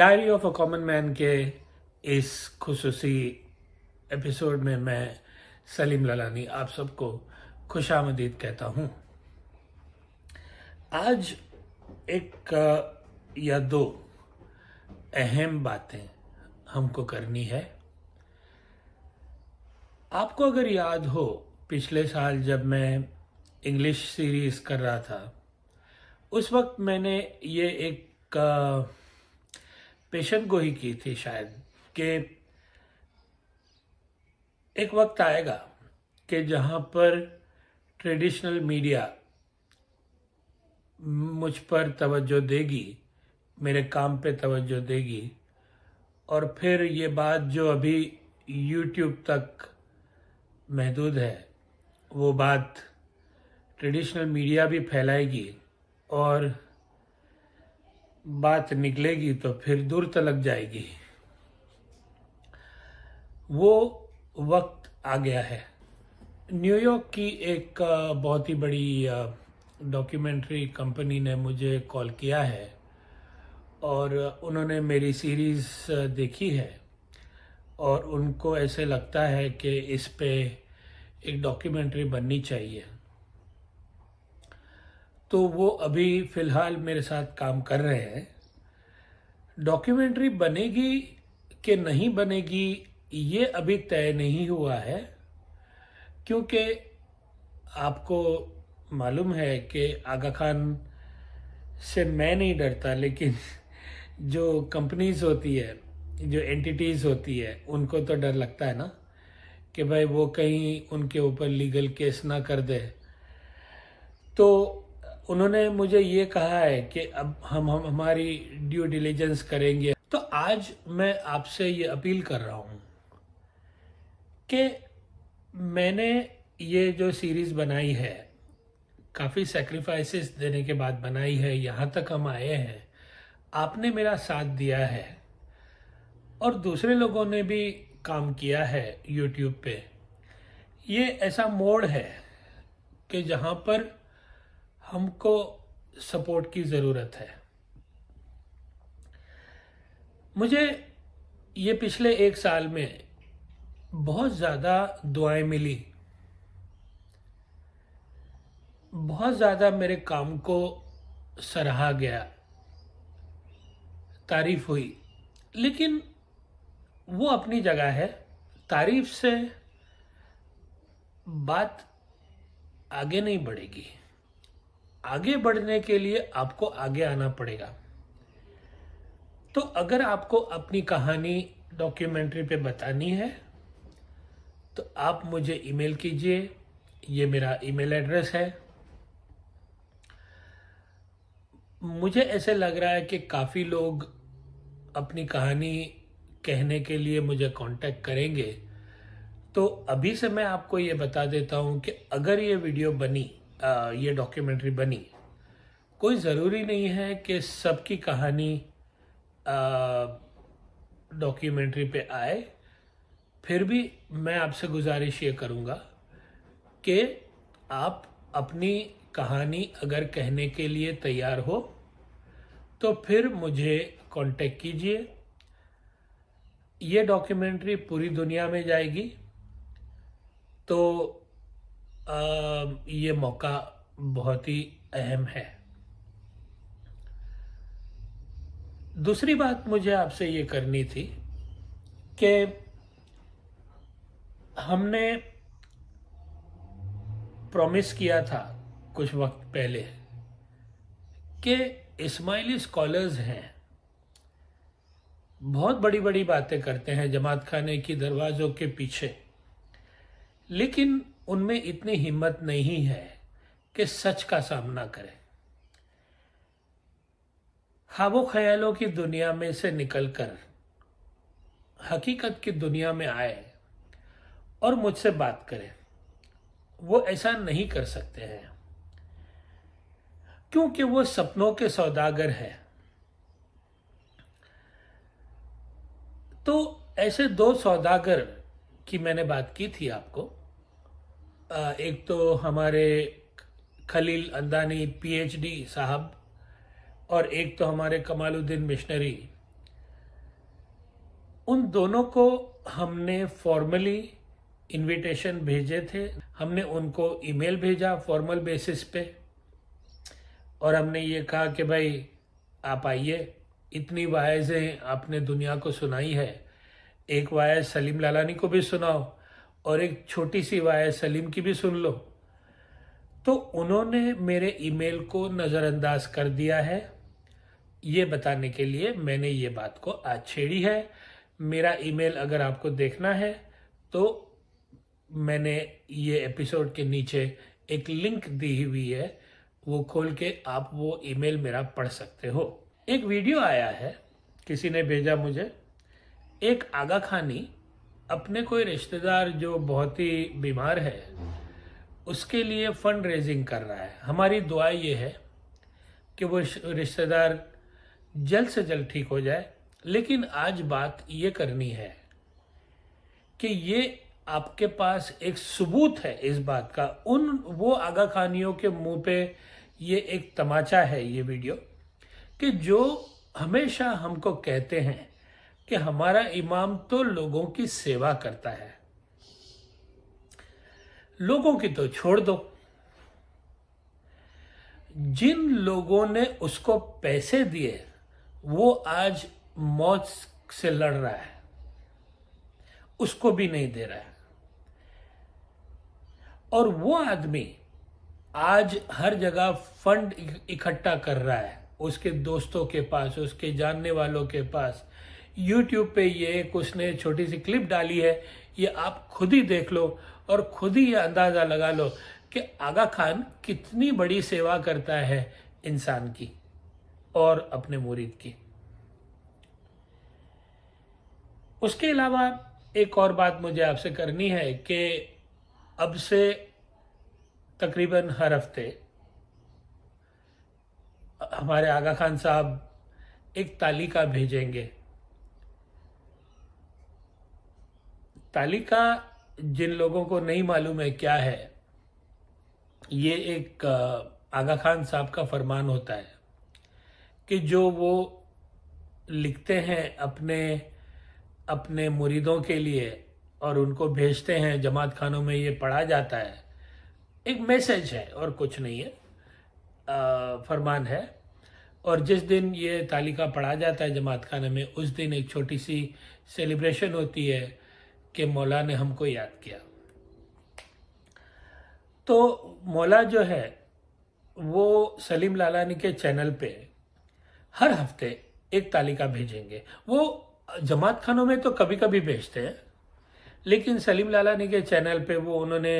diary of a common man के इस खसूसी एपिसोड में मैं सलीम ललानी आप सबको खुश आमदीद कहता हूँ आज एक या दो अहम बातें हमको करनी है आपको अगर याद हो पिछले साल जब मैं इंग्लिश सीरीज़ कर रहा था उस वक्त मैंने ये एक पेशन ही की थी शायद कि एक वक्त आएगा कि जहाँ पर ट्रेडिशनल मीडिया मुझ पर तवज्जो देगी मेरे काम पे तवज्जो देगी और फिर ये बात जो अभी यूट्यूब तक महदूद है वो बात ट्रेडिशनल मीडिया भी फैलाएगी और बात निकलेगी तो फिर दूर तलक जाएगी वो वक्त आ गया है न्यूयॉर्क की एक बहुत ही बड़ी डॉक्यूमेंट्री कंपनी ने मुझे कॉल किया है और उन्होंने मेरी सीरीज़ देखी है और उनको ऐसे लगता है कि इस पे एक डॉक्यूमेंट्री बननी चाहिए तो वो अभी फ़िलहाल मेरे साथ काम कर रहे हैं डॉक्यूमेंट्री बनेगी कि नहीं बनेगी ये अभी तय नहीं हुआ है क्योंकि आपको मालूम है कि आगा खान से मैं नहीं डरता लेकिन जो कंपनीज होती है जो एंटिटीज़ होती है उनको तो डर लगता है ना कि भाई वो कहीं उनके ऊपर लीगल केस ना कर दे तो उन्होंने मुझे ये कहा है कि अब हम हम हमारी ड्यू डिलीजेंस करेंगे तो आज मैं आपसे ये अपील कर रहा हूँ कि मैंने ये जो सीरीज़ बनाई है काफ़ी सेक्रीफाइसेस देने के बाद बनाई है यहाँ तक हम आए हैं आपने मेरा साथ दिया है और दूसरे लोगों ने भी काम किया है यूट्यूब पे ये ऐसा मोड़ है कि जहाँ पर हमको सपोर्ट की ज़रूरत है मुझे ये पिछले एक साल में बहुत ज़्यादा दुआएं मिली बहुत ज़्यादा मेरे काम को सराहा गया तारीफ हुई लेकिन वो अपनी जगह है तारीफ से बात आगे नहीं बढ़ेगी आगे बढ़ने के लिए आपको आगे आना पड़ेगा तो अगर आपको अपनी कहानी डॉक्यूमेंट्री पे बतानी है तो आप मुझे ईमेल कीजिए ये मेरा ईमेल एड्रेस है मुझे ऐसे लग रहा है कि काफ़ी लोग अपनी कहानी कहने के लिए मुझे कांटेक्ट करेंगे तो अभी से मैं आपको ये बता देता हूँ कि अगर ये वीडियो बनी ये डॉक्यूमेंट्री बनी कोई ज़रूरी नहीं है कि सबकी कहानी डॉक्यूमेंट्री पे आए फिर भी मैं आपसे गुजारिश ये करूँगा कि आप अपनी कहानी अगर कहने के लिए तैयार हो तो फिर मुझे कांटेक्ट कीजिए ये डॉक्यूमेंट्री पूरी दुनिया में जाएगी तो ये मौका बहुत ही अहम है दूसरी बात मुझे आपसे ये करनी थी कि हमने प्रॉमिस किया था कुछ वक्त पहले कि इस्माइली स्कॉलर्स हैं बहुत बड़ी बड़ी बातें करते हैं जमात खाने की दरवाज़ों के पीछे लेकिन उनमें इतनी हिम्मत नहीं है कि सच का सामना करें हावो ख्यालों की दुनिया में से निकलकर हकीकत की दुनिया में आए और मुझसे बात करें वो ऐसा नहीं कर सकते हैं क्योंकि वो सपनों के सौदागर हैं तो ऐसे दो सौदागर की मैंने बात की थी आपको एक तो हमारे खलील अंदानी पीएचडी साहब और एक तो हमारे कमालुद्दीन मिशनरी उन दोनों को हमने फॉर्मली इनविटेशन भेजे थे हमने उनको ईमेल भेजा फॉर्मल बेसिस पे और हमने ये कहा कि भाई आप आइए इतनी वायजें आपने दुनिया को सुनाई है एक वायज सलीम लालानी को भी सुनाओ और एक छोटी सी वाय सलीम की भी सुन लो तो उन्होंने मेरे ईमेल को नज़रअंदाज कर दिया है ये बताने के लिए मैंने ये बात को आज छेड़ी है मेरा ईमेल अगर आपको देखना है तो मैंने ये एपिसोड के नीचे एक लिंक दी हुई है वो खोल के आप वो ईमेल मेरा पढ़ सकते हो एक वीडियो आया है किसी ने भेजा मुझे एक आगा खानी अपने कोई रिश्तेदार जो बहुत ही बीमार है उसके लिए फंड रेजिंग कर रहा है हमारी दुआ ये है कि वो रिश्तेदार जल्द से जल्द ठीक हो जाए लेकिन आज बात ये करनी है कि ये आपके पास एक सबूत है इस बात का उन वो आगा खानियों के मुंह पे ये एक तमाचा है ये वीडियो कि जो हमेशा हमको कहते हैं कि हमारा इमाम तो लोगों की सेवा करता है लोगों की तो छोड़ दो जिन लोगों ने उसको पैसे दिए वो आज मौत से लड़ रहा है उसको भी नहीं दे रहा है और वो आदमी आज हर जगह फंड इकट्ठा कर रहा है उसके दोस्तों के पास उसके जानने वालों के पास यूट्यूब पे ये कुछ ने छोटी सी क्लिप डाली है ये आप खुद ही देख लो और खुद ही ये अंदाज़ा लगा लो कि आगा खान कितनी बड़ी सेवा करता है इंसान की और अपने मुरीद की उसके अलावा एक और बात मुझे आपसे करनी है कि अब से तकरीबन हर हफ्ते हमारे आगा खान साहब एक तालिका भेजेंगे तालिका जिन लोगों को नहीं मालूम है क्या है ये एक आगा खान साहब का फरमान होता है कि जो वो लिखते हैं अपने अपने मुरीदों के लिए और उनको भेजते हैं जमात खानों में ये पढ़ा जाता है एक मैसेज है और कुछ नहीं है आ, फरमान है और जिस दिन ये तालिका पढ़ा जाता है जमात खाने में उस दिन एक छोटी सी सेलिब्रेशन होती है कि मौला ने हमको याद किया तो मौला जो है वो सलीम लालानी के चैनल पे हर हफ्ते एक तालिका भेजेंगे वो जमात खानों में तो कभी कभी भेजते हैं लेकिन सलीम लालानी के चैनल पे वो उन्होंने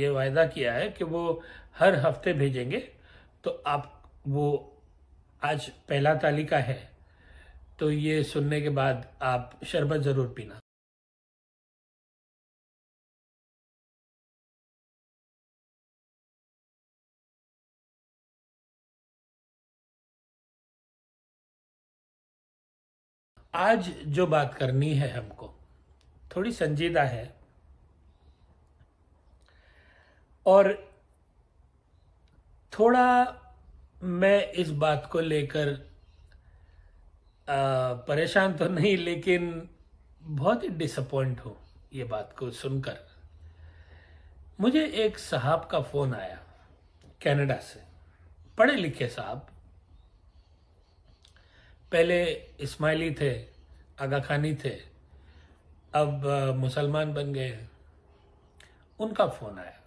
ये वायदा किया है कि वो हर हफ्ते भेजेंगे तो आप वो आज पहला तालिका है तो ये सुनने के बाद आप शरबत ज़रूर पीना आज जो बात करनी है हमको थोड़ी संजीदा है और थोड़ा मैं इस बात को लेकर परेशान तो नहीं लेकिन बहुत ही डिसअपॉइंट हूँ ये बात को सुनकर मुझे एक साहब का फ़ोन आया कनाडा से पढ़े लिखे साहब पहले इस्माइली थे आगा खानी थे अब मुसलमान बन गए उनका फ़ोन आया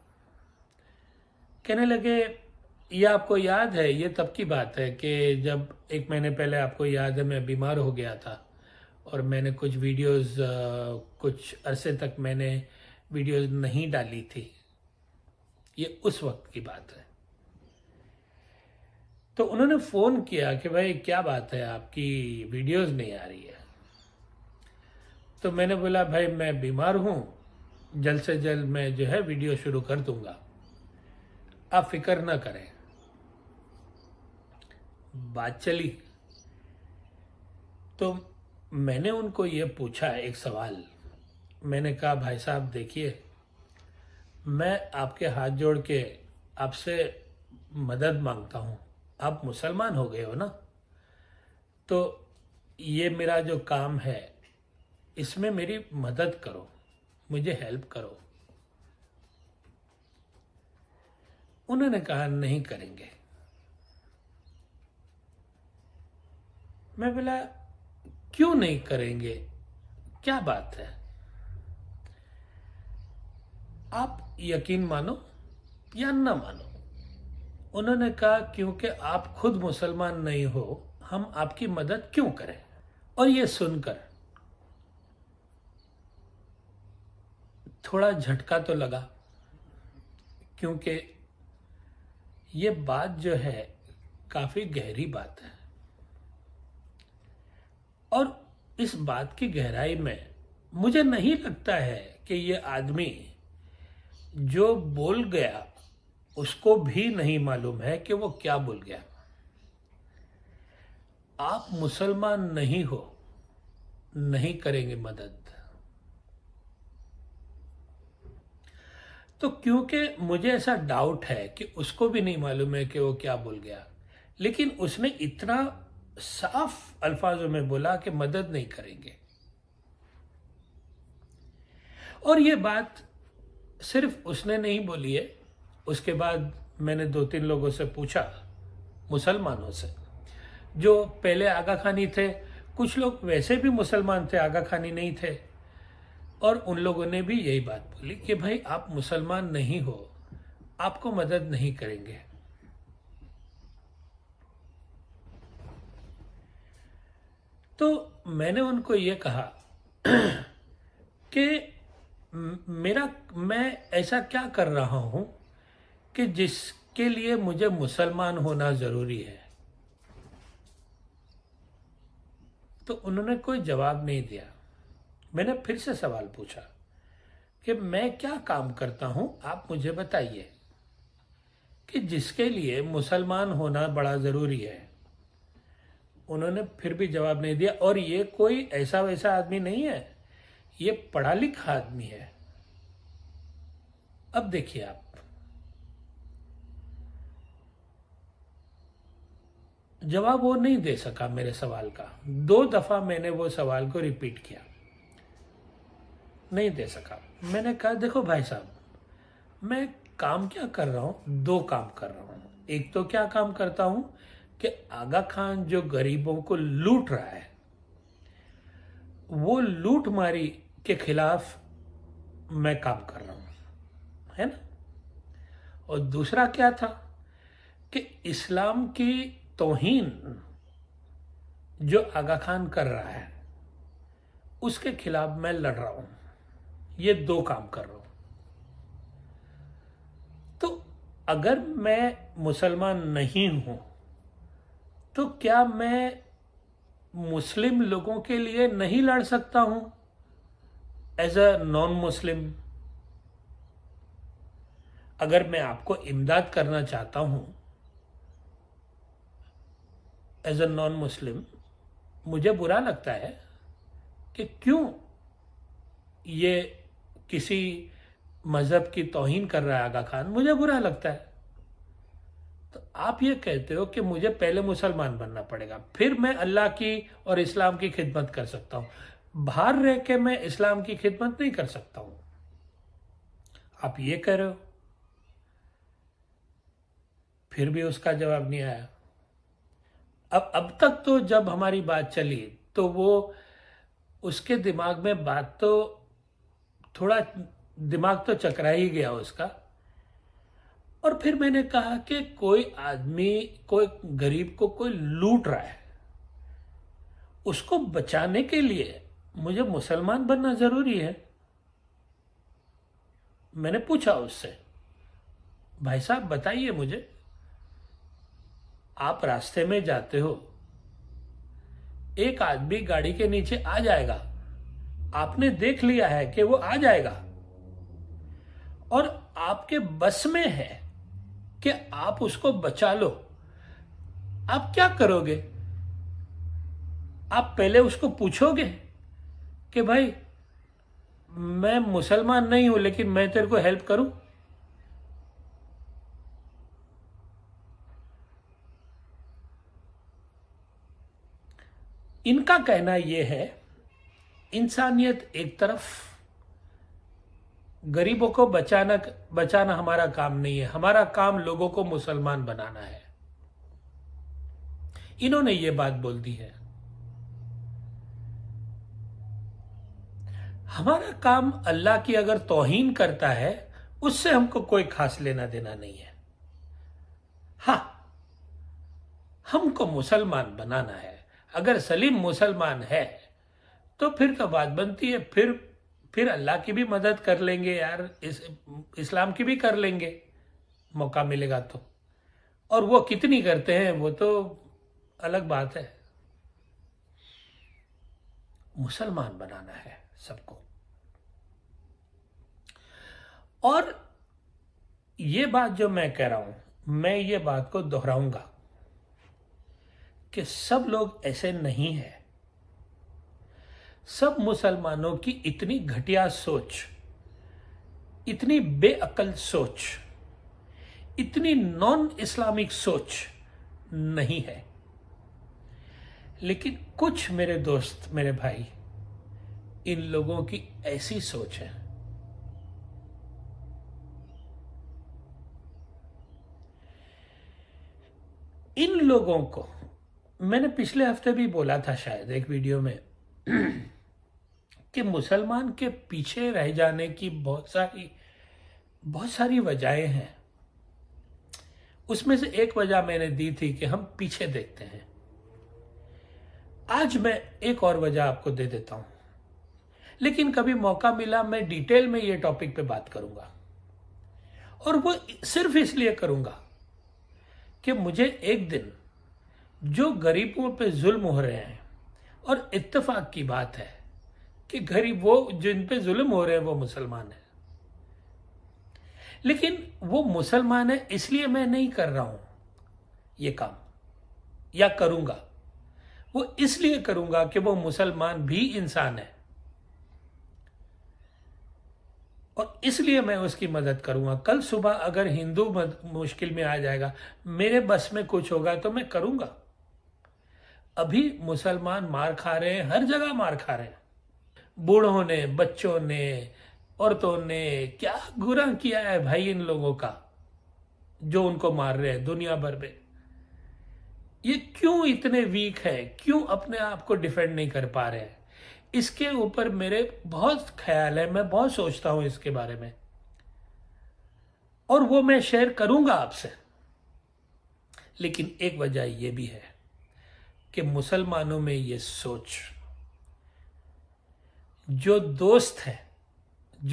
कहने लगे ये आपको याद है ये तब की बात है कि जब एक महीने पहले आपको याद है मैं बीमार हो गया था और मैंने कुछ वीडियोस कुछ अरसे तक मैंने वीडियोस नहीं डाली थी ये उस वक्त की बात है तो उन्होंने फ़ोन किया कि भाई क्या बात है आपकी वीडियोस नहीं आ रही है तो मैंने बोला भाई मैं बीमार हूँ जल्द से जल्द मैं जो है वीडियो शुरू कर दूंगा आप फिक्र ना करें बात चली तो मैंने उनको ये पूछा एक सवाल मैंने कहा भाई साहब देखिए मैं आपके हाथ जोड़ के आपसे मदद मांगता हूँ आप मुसलमान हो गए हो ना तो ये मेरा जो काम है इसमें मेरी मदद करो मुझे हेल्प करो उन्होंने कहा नहीं करेंगे मैं बोला क्यों नहीं करेंगे क्या बात है आप यकीन मानो या न मानो उन्होंने कहा क्योंकि आप खुद मुसलमान नहीं हो हम आपकी मदद क्यों करें और ये सुनकर थोड़ा झटका तो लगा क्योंकि ये बात जो है काफी गहरी बात है और इस बात की गहराई में मुझे नहीं लगता है कि ये आदमी जो बोल गया उसको भी नहीं मालूम है कि वो क्या बोल गया आप मुसलमान नहीं हो नहीं करेंगे मदद तो क्योंकि मुझे ऐसा डाउट है कि उसको भी नहीं मालूम है कि वो क्या बोल गया लेकिन उसने इतना साफ अल्फाजों में बोला कि मदद नहीं करेंगे और ये बात सिर्फ उसने नहीं बोली है उसके बाद मैंने दो तीन लोगों से पूछा मुसलमानों से जो पहले आगा खानी थे कुछ लोग वैसे भी मुसलमान थे आगा खानी नहीं थे और उन लोगों ने भी यही बात बोली कि भाई आप मुसलमान नहीं हो आपको मदद नहीं करेंगे तो मैंने उनको ये कहा कि मेरा मैं ऐसा क्या कर रहा हूं कि जिसके लिए मुझे मुसलमान होना ज़रूरी है तो उन्होंने कोई जवाब नहीं दिया मैंने फिर से सवाल पूछा कि मैं क्या काम करता हूं आप मुझे बताइए कि जिसके लिए मुसलमान होना बड़ा ज़रूरी है उन्होंने फिर भी जवाब नहीं दिया और ये कोई ऐसा वैसा आदमी नहीं है ये पढ़ा लिखा आदमी है अब देखिए आप जवाब वो नहीं दे सका मेरे सवाल का दो दफा मैंने वो सवाल को रिपीट किया नहीं दे सका मैंने कहा देखो भाई साहब मैं काम क्या कर रहा हूं दो काम कर रहा हूं एक तो क्या काम करता हूं कि आगा खान जो गरीबों को लूट रहा है वो लूट मारी के खिलाफ मैं काम कर रहा हूं है ना और दूसरा क्या था कि इस्लाम की तोहीन जो आगा खान कर रहा है उसके खिलाफ मैं लड़ रहा हूं ये दो काम कर रहा हूं तो अगर मैं मुसलमान नहीं हूं तो क्या मैं मुस्लिम लोगों के लिए नहीं लड़ सकता हूं एज अ नॉन मुस्लिम अगर मैं आपको इमदाद करना चाहता हूं एज अ नॉन मुस्लिम मुझे बुरा लगता है कि क्यों ये किसी मज़हब की तोहिन कर रहा है आगा खान मुझे बुरा लगता है तो आप ये कहते हो कि मुझे पहले मुसलमान बनना पड़ेगा फिर मैं अल्लाह की और इस्लाम की खिदमत कर सकता हूं बाहर रह के मैं इस्लाम की खिदमत नहीं कर सकता हूं आप ये कह रहे हो फिर भी उसका जवाब नहीं आया अब अब तक तो जब हमारी बात चली तो वो उसके दिमाग में बात तो थोड़ा दिमाग तो चकरा ही गया उसका और फिर मैंने कहा कि कोई आदमी कोई गरीब को कोई लूट रहा है उसको बचाने के लिए मुझे मुसलमान बनना जरूरी है मैंने पूछा उससे भाई साहब बताइए मुझे आप रास्ते में जाते हो एक आदमी गाड़ी के नीचे आ जाएगा आपने देख लिया है कि वो आ जाएगा और आपके बस में है कि आप उसको बचा लो आप क्या करोगे आप पहले उसको पूछोगे कि भाई मैं मुसलमान नहीं हूं लेकिन मैं तेरे को हेल्प करूं इनका कहना यह है इंसानियत एक तरफ गरीबों को बचाना बचाना हमारा काम नहीं है हमारा काम लोगों को मुसलमान बनाना है इन्होंने ये बात बोल दी है हमारा काम अल्लाह की अगर तोहीन करता है उससे हमको कोई खास लेना देना नहीं है हा हमको मुसलमान बनाना है अगर सलीम मुसलमान है तो फिर तो बात बनती है फिर फिर अल्लाह की भी मदद कर लेंगे यार इस इस्लाम की भी कर लेंगे मौका मिलेगा तो और वो कितनी करते हैं वो तो अलग बात है मुसलमान बनाना है सबको और ये बात जो मैं कह रहा हूं मैं ये बात को दोहराऊंगा कि सब लोग ऐसे नहीं है सब मुसलमानों की इतनी घटिया सोच इतनी बेअकल सोच इतनी नॉन इस्लामिक सोच नहीं है लेकिन कुछ मेरे दोस्त मेरे भाई इन लोगों की ऐसी सोच है इन लोगों को मैंने पिछले हफ्ते भी बोला था शायद एक वीडियो में कि मुसलमान के पीछे रह जाने की बहुत सारी बहुत सारी वजहें हैं उसमें से एक वजह मैंने दी थी कि हम पीछे देखते हैं आज मैं एक और वजह आपको दे देता हूं लेकिन कभी मौका मिला मैं डिटेल में ये टॉपिक पे बात करूंगा और वो सिर्फ इसलिए करूंगा कि मुझे एक दिन जो गरीबों पे जुल्म हो रहे हैं और इत्तेफाक की बात है कि गरीब वो जिन पे जुल्म हो रहे हैं वो मुसलमान है लेकिन वो मुसलमान है इसलिए मैं नहीं कर रहा हूं ये काम या करूंगा वो इसलिए करूंगा कि वो मुसलमान भी इंसान है और इसलिए मैं उसकी मदद करूंगा कल सुबह अगर हिंदू मुश्किल में आ जाएगा मेरे बस में कुछ होगा तो मैं करूंगा अभी मुसलमान मार खा रहे हैं हर जगह मार खा रहे हैं बूढ़ों ने बच्चों ने औरतों ने क्या गुरा किया है भाई इन लोगों का जो उनको मार रहे हैं दुनिया भर में ये क्यों इतने वीक है क्यों अपने आप को डिफेंड नहीं कर पा रहे हैं इसके ऊपर मेरे बहुत ख्याल है मैं बहुत सोचता हूं इसके बारे में और वो मैं शेयर करूंगा आपसे लेकिन एक वजह यह भी है कि मुसलमानों में ये सोच जो दोस्त है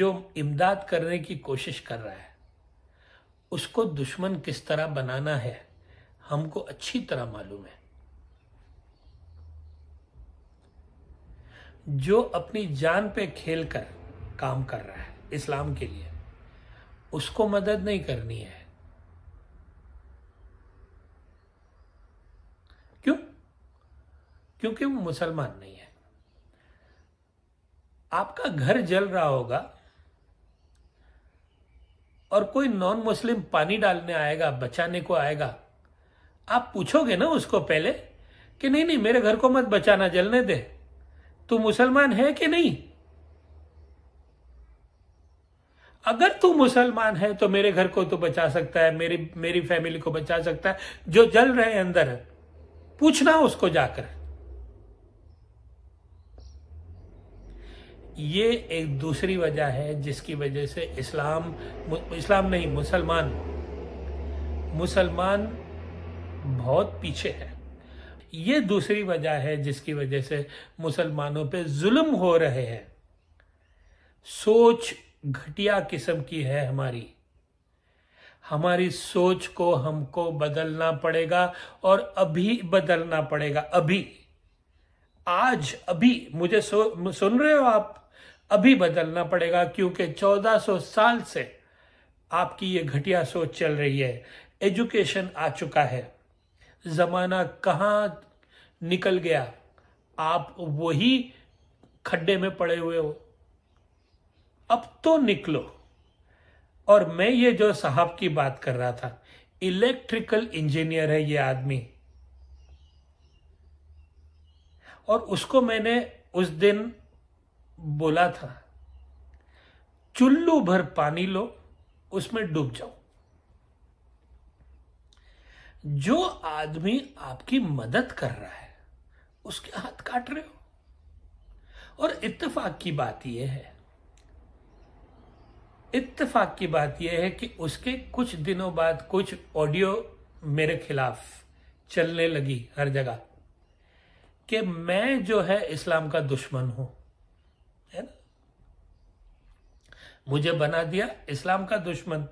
जो इमदाद करने की कोशिश कर रहा है उसको दुश्मन किस तरह बनाना है हमको अच्छी तरह मालूम है जो अपनी जान पे खेल कर काम कर रहा है इस्लाम के लिए उसको मदद नहीं करनी है क्योंकि वो मुसलमान नहीं है आपका घर जल रहा होगा और कोई नॉन मुस्लिम पानी डालने आएगा बचाने को आएगा आप पूछोगे ना उसको पहले कि नहीं नहीं मेरे घर को मत बचाना जलने दे तू मुसलमान है कि नहीं अगर तू मुसलमान है तो मेरे घर को तो बचा सकता है मेरी मेरी फैमिली को बचा सकता है जो जल रहे अंदर पूछना उसको जाकर ये एक दूसरी वजह है जिसकी वजह से इस्लाम इस्लाम नहीं मुसलमान मुसलमान बहुत पीछे है ये दूसरी वजह है जिसकी वजह से मुसलमानों पे जुल्म हो रहे हैं सोच घटिया किस्म की है हमारी हमारी सोच को हमको बदलना पड़ेगा और अभी बदलना पड़ेगा अभी आज अभी मुझे सो, सुन रहे हो आप अभी बदलना पड़ेगा क्योंकि 1400 साल से आपकी ये घटिया सोच चल रही है एजुकेशन आ चुका है ज़माना कहाँ निकल गया आप वही खड्डे में पड़े हुए हो अब तो निकलो और मैं ये जो साहब की बात कर रहा था इलेक्ट्रिकल इंजीनियर है ये आदमी और उसको मैंने उस दिन बोला था चुल्लू भर पानी लो उसमें डूब जाओ जो आदमी आपकी मदद कर रहा है उसके हाथ काट रहे हो और इत्तेफाक की बात यह है इत्तेफाक की बात यह है कि उसके कुछ दिनों बाद कुछ ऑडियो मेरे खिलाफ चलने लगी हर जगह कि मैं जो है इस्लाम का दुश्मन हूं है ना मुझे बना दिया इस्लाम का दुश्मन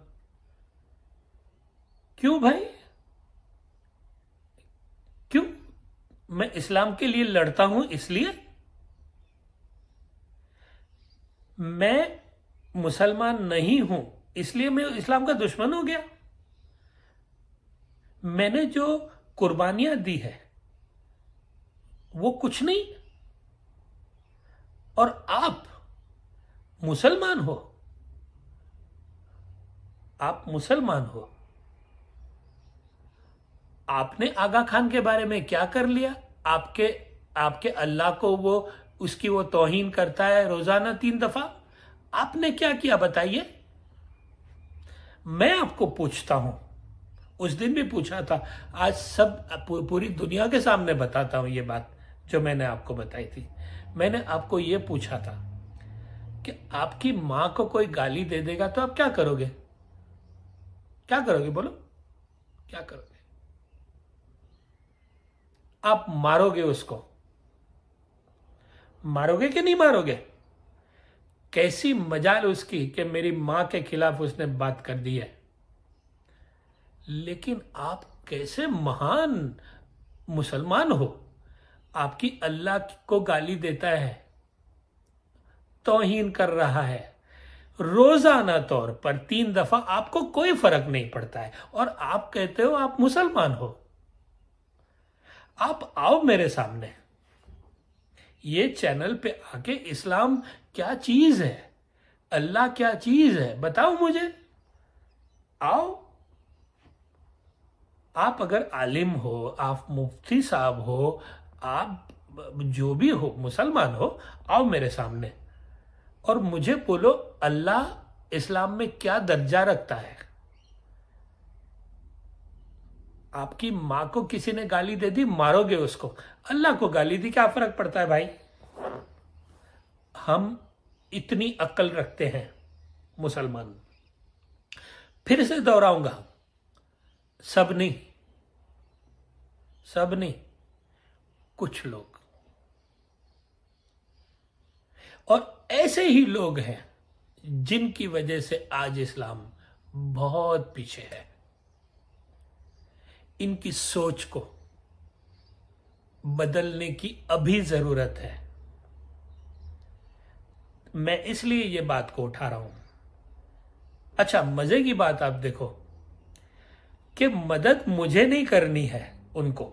क्यों भाई क्यों मैं इस्लाम के लिए लड़ता हूं इसलिए मैं मुसलमान नहीं हूं इसलिए मैं इस्लाम का दुश्मन हो गया मैंने जो कुर्बानियां दी है वो कुछ नहीं और आप मुसलमान हो आप मुसलमान हो आपने आगा खान के बारे में क्या कर लिया आपके आपके अल्लाह को वो उसकी वो तोहीन करता है रोजाना तीन दफा आपने क्या किया बताइए मैं आपको पूछता हूं उस दिन भी पूछा था आज सब पूरी दुनिया के सामने बताता हूं ये बात जो मैंने आपको बताई थी मैंने आपको ये पूछा था कि आपकी मां को कोई गाली दे देगा तो आप क्या करोगे क्या करोगे बोलो क्या करोगे आप मारोगे उसको मारोगे कि नहीं मारोगे कैसी मजाल उसकी कि मेरी मां के खिलाफ उसने बात कर दी है लेकिन आप कैसे महान मुसलमान हो आपकी अल्लाह को गाली देता है तोहीन कर रहा है रोजाना तौर पर तीन दफा आपको कोई फर्क नहीं पड़ता है और आप कहते हो आप मुसलमान हो आप आओ मेरे सामने ये चैनल पे आके इस्लाम क्या चीज है अल्लाह क्या चीज है बताओ मुझे आओ आप अगर आलिम हो आप मुफ्ती साहब हो आप जो भी हो मुसलमान हो आओ मेरे सामने और मुझे बोलो अल्लाह इस्लाम में क्या दर्जा रखता है आपकी मां को किसी ने गाली दे दी मारोगे उसको अल्लाह को गाली दी क्या फर्क पड़ता है भाई हम इतनी अक्ल रखते हैं मुसलमान फिर से दोहराऊंगा सब नहीं सब नहीं कुछ लोग और ऐसे ही लोग हैं जिनकी वजह से आज इस्लाम बहुत पीछे है इनकी सोच को बदलने की अभी जरूरत है मैं इसलिए यह बात को उठा रहा हूं अच्छा मजे की बात आप देखो कि मदद मुझे नहीं करनी है उनको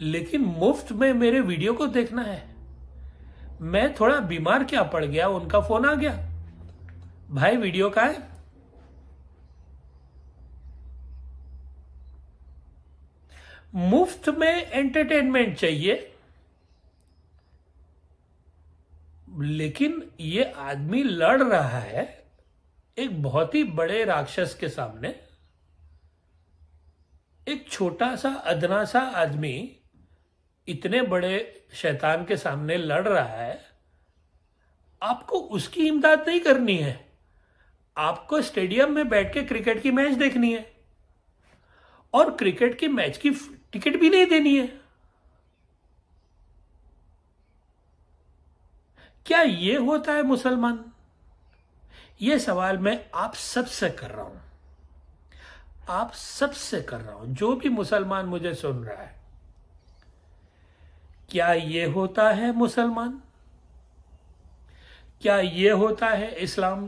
लेकिन मुफ्त में मेरे वीडियो को देखना है मैं थोड़ा बीमार क्या पड़ गया उनका फोन आ गया भाई वीडियो का है मुफ्त में एंटरटेनमेंट चाहिए लेकिन ये आदमी लड़ रहा है एक बहुत ही बड़े राक्षस के सामने एक छोटा सा अदना सा आदमी इतने बड़े शैतान के सामने लड़ रहा है आपको उसकी इमदाद नहीं करनी है आपको स्टेडियम में बैठ के क्रिकेट की मैच देखनी है और क्रिकेट की मैच की टिकट भी नहीं देनी है क्या यह होता है मुसलमान यह सवाल मैं आप सबसे कर रहा हूं आप सबसे कर रहा हूं जो भी मुसलमान मुझे सुन रहा है क्या ये होता है मुसलमान क्या ये होता है इस्लाम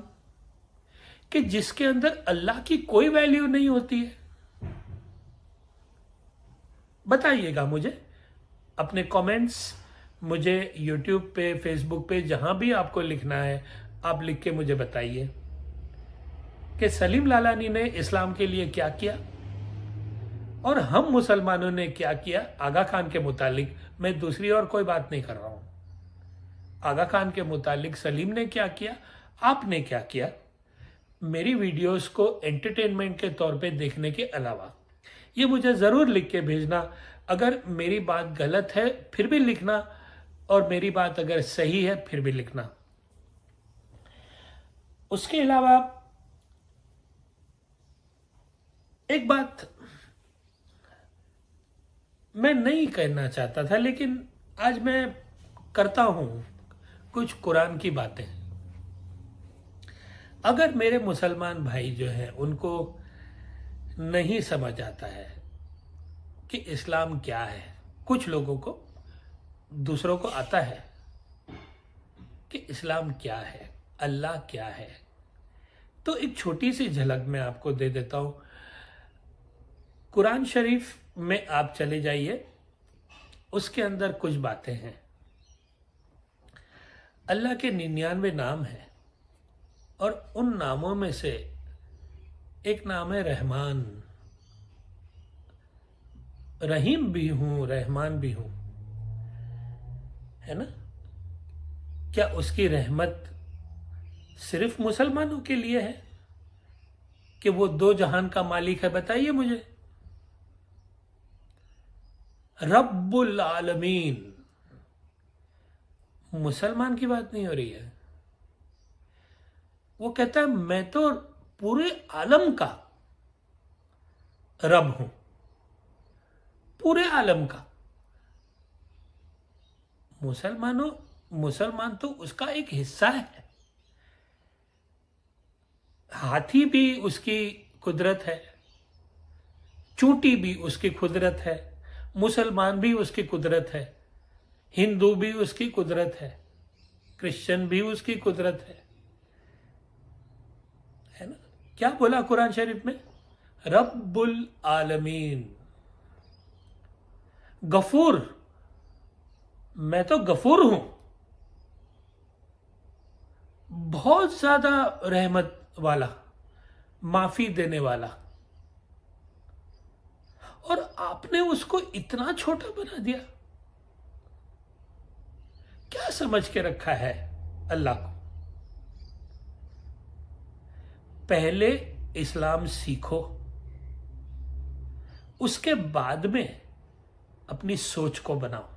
कि जिसके अंदर अल्लाह की कोई वैल्यू नहीं होती है बताइएगा मुझे अपने कमेंट्स मुझे यूट्यूब पे फेसबुक पे जहां भी आपको लिखना है आप लिख के मुझे बताइए कि सलीम लालानी ने इस्लाम के लिए क्या किया और हम मुसलमानों ने क्या किया आगा खान के मुतालिक मैं दूसरी और कोई बात नहीं कर रहा हूं आगा खान के मुतालिक सलीम ने क्या किया आपने क्या किया मेरी वीडियोस को एंटरटेनमेंट के तौर पे देखने के अलावा ये मुझे ज़रूर लिख के भेजना अगर मेरी बात गलत है फिर भी लिखना और मेरी बात अगर सही है फिर भी लिखना उसके अलावा एक बात मैं नहीं कहना चाहता था लेकिन आज मैं करता हूं कुछ कुरान की बातें अगर मेरे मुसलमान भाई जो है उनको नहीं समझ आता है कि इस्लाम क्या है कुछ लोगों को दूसरों को आता है कि इस्लाम क्या है अल्लाह क्या है तो एक छोटी सी झलक मैं आपको दे देता हूं कुरान शरीफ में आप चले जाइए उसके अंदर कुछ बातें हैं अल्लाह के निन्यानवे नाम हैं और उन नामों में से एक नाम है रहमान रहीम भी हूं रहमान भी हूं है ना क्या उसकी रहमत सिर्फ मुसलमानों के लिए है कि वो दो जहान का मालिक है बताइए मुझे रब्बुल आलमीन मुसलमान की बात नहीं हो रही है वो कहता है मैं तो पूरे आलम का रब हूं पूरे आलम का मुसलमानों मुसलमान तो उसका एक हिस्सा है हाथी भी उसकी कुदरत है चूटी भी उसकी कुदरत है मुसलमान भी उसकी कुदरत है हिंदू भी उसकी कुदरत है क्रिश्चियन भी उसकी कुदरत है है ना क्या बोला कुरान शरीफ में रब्बुल आलमीन गफूर मैं तो गफूर हूं बहुत ज्यादा रहमत वाला माफी देने वाला और आपने उसको इतना छोटा बना दिया क्या समझ के रखा है अल्लाह को पहले इस्लाम सीखो उसके बाद में अपनी सोच को बनाओ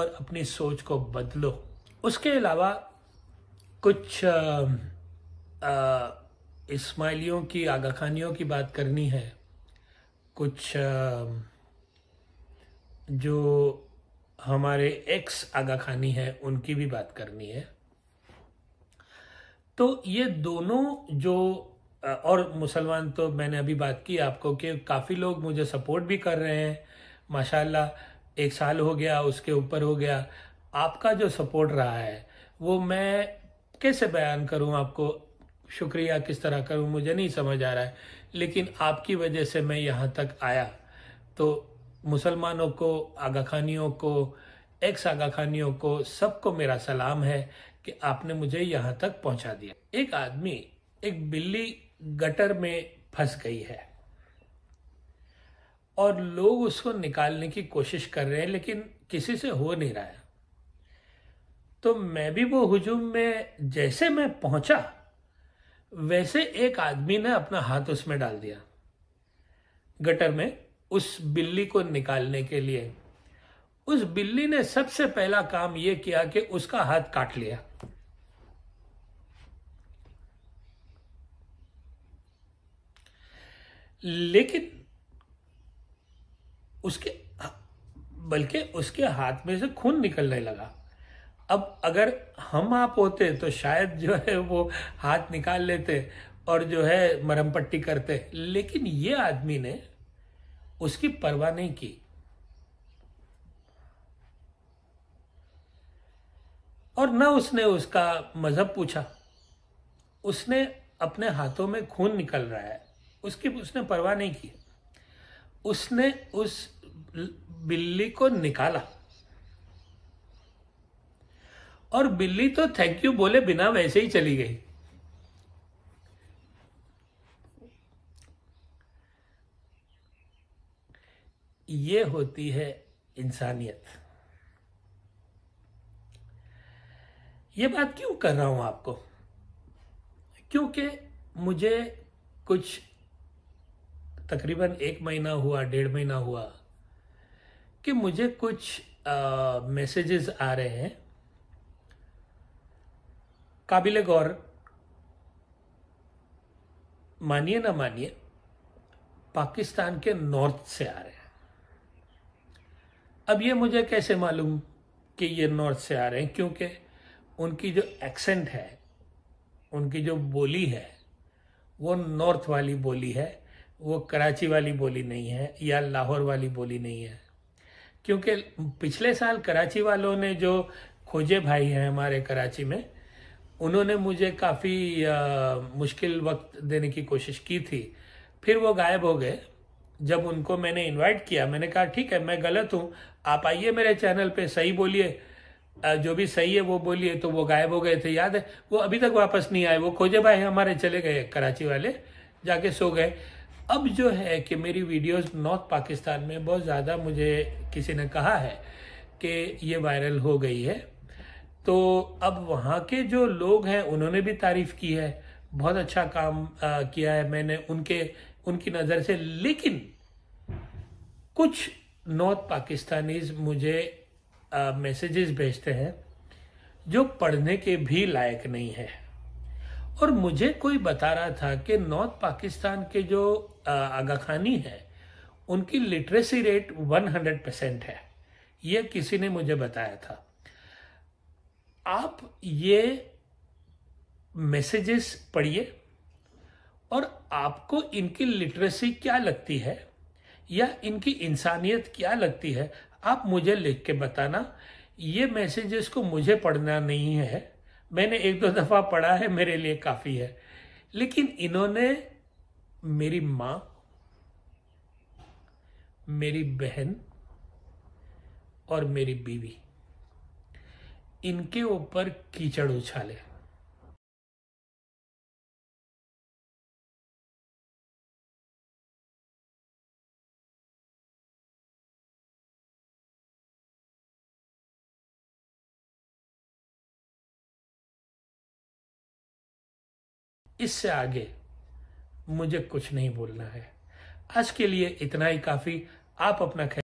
और अपनी सोच को बदलो उसके अलावा कुछ इस्माइलियों की आगाखानियों की बात करनी है कुछ जो हमारे एक्स आगा खानी है उनकी भी बात करनी है तो ये दोनों जो और मुसलमान तो मैंने अभी बात की आपको कि काफ़ी लोग मुझे सपोर्ट भी कर रहे हैं माशाल्लाह एक साल हो गया उसके ऊपर हो गया आपका जो सपोर्ट रहा है वो मैं कैसे बयान करूं आपको शुक्रिया किस तरह करूं मुझे नहीं समझ आ रहा है लेकिन आपकी वजह से मैं यहाँ तक आया तो मुसलमानों को आगा खानियों को एक्स आगा खानियों को सबको मेरा सलाम है कि आपने मुझे यहाँ तक पहुँचा दिया एक आदमी एक बिल्ली गटर में फंस गई है और लोग उसको निकालने की कोशिश कर रहे हैं लेकिन किसी से हो नहीं रहा है तो मैं भी वो हुजूम में जैसे मैं पहुंचा वैसे एक आदमी ने अपना हाथ उसमें डाल दिया गटर में उस बिल्ली को निकालने के लिए उस बिल्ली ने सबसे पहला काम यह किया कि उसका हाथ काट लिया लेकिन उसके बल्कि उसके हाथ में से खून निकलने लगा अब अगर हम आप होते तो शायद जो है वो हाथ निकाल लेते और जो है मरम पट्टी करते लेकिन ये आदमी ने उसकी परवाह नहीं की और न उसने उसका मजहब पूछा उसने अपने हाथों में खून निकल रहा है उसकी उसने परवाह नहीं की उसने उस बिल्ली को निकाला और बिल्ली तो थैंक यू बोले बिना वैसे ही चली गई ये होती है इंसानियत ये बात क्यों कर रहा हूं आपको क्योंकि मुझे कुछ तकरीबन एक महीना हुआ डेढ़ महीना हुआ कि मुझे कुछ मैसेजेस आ रहे हैं काबिल गौर मानिए ना मानिए पाकिस्तान के नॉर्थ से आ रहे हैं अब ये मुझे कैसे मालूम कि ये नॉर्थ से आ रहे हैं क्योंकि उनकी जो एक्सेंट है उनकी जो बोली है वो नॉर्थ वाली बोली है वो कराची वाली बोली नहीं है या लाहौर वाली बोली नहीं है क्योंकि पिछले साल कराची वालों ने जो खोजे भाई हैं हमारे कराची में उन्होंने मुझे काफ़ी मुश्किल वक्त देने की कोशिश की थी फिर वो गायब हो गए जब उनको मैंने इनवाइट किया मैंने कहा ठीक है मैं गलत हूँ आप आइए मेरे चैनल पे सही बोलिए जो भी सही है वो बोलिए तो वो गायब हो गए थे याद है वो अभी तक वापस नहीं आए वो खोजे भाई हमारे चले गए कराची वाले जाके सो गए अब जो है कि मेरी वीडियोस नॉर्थ पाकिस्तान में बहुत ज़्यादा मुझे किसी ने कहा है कि ये वायरल हो गई है तो अब वहाँ के जो लोग हैं उन्होंने भी तारीफ की है बहुत अच्छा काम आ, किया है मैंने उनके उनकी नज़र से लेकिन कुछ नॉर्थ पाकिस्तानीज मुझे मैसेजेस भेजते हैं जो पढ़ने के भी लायक नहीं है और मुझे कोई बता रहा था कि नॉर्थ पाकिस्तान के जो आगा खानी है उनकी लिटरेसी रेट 100 परसेंट है यह किसी ने मुझे बताया था आप ये मैसेजेस पढ़िए और आपको इनकी लिटरेसी क्या लगती है या इनकी इंसानियत क्या लगती है आप मुझे लिख के बताना ये मैसेजेस को मुझे पढ़ना नहीं है मैंने एक दो दफ़ा पढ़ा है मेरे लिए काफ़ी है लेकिन इन्होंने मेरी माँ मेरी बहन और मेरी बीवी इनके ऊपर कीचड़ उछाले इससे आगे मुझे कुछ नहीं बोलना है आज के लिए इतना ही काफी आप अपना